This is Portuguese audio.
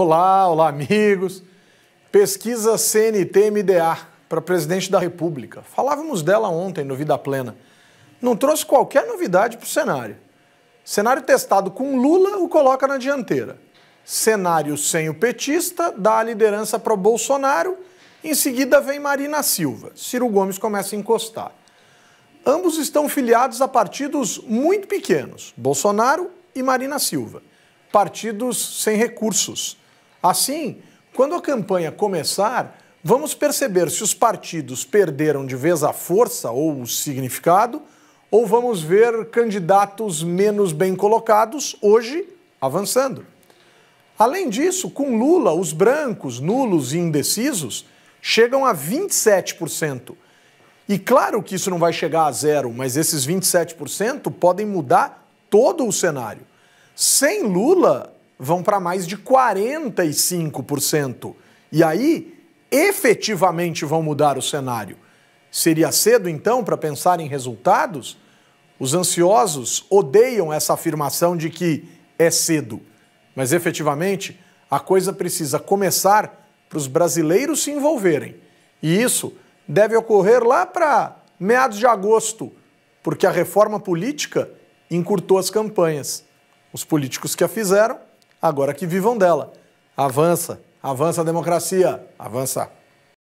Olá, olá amigos. Pesquisa CNT-MDA para presidente da República. Falávamos dela ontem no Vida Plena. Não trouxe qualquer novidade para o cenário. Cenário testado com Lula o coloca na dianteira. Cenário sem o petista dá a liderança para o Bolsonaro. Em seguida vem Marina Silva. Ciro Gomes começa a encostar. Ambos estão filiados a partidos muito pequenos, Bolsonaro e Marina Silva. Partidos sem recursos. Assim, quando a campanha começar, vamos perceber se os partidos perderam de vez a força ou o significado, ou vamos ver candidatos menos bem colocados hoje avançando. Além disso, com Lula, os brancos, nulos e indecisos chegam a 27%. E claro que isso não vai chegar a zero, mas esses 27% podem mudar todo o cenário. Sem Lula, vão para mais de 45%. E aí, efetivamente vão mudar o cenário. Seria cedo então para pensar em resultados? Os ansiosos odeiam essa afirmação de que é cedo, mas efetivamente a coisa precisa começar para os brasileiros se envolverem. E isso deve ocorrer lá para meados de agosto, porque a reforma política encurtou as campanhas. Os políticos que a fizeram agora que vivam dela. Avança, avança a democracia, avança.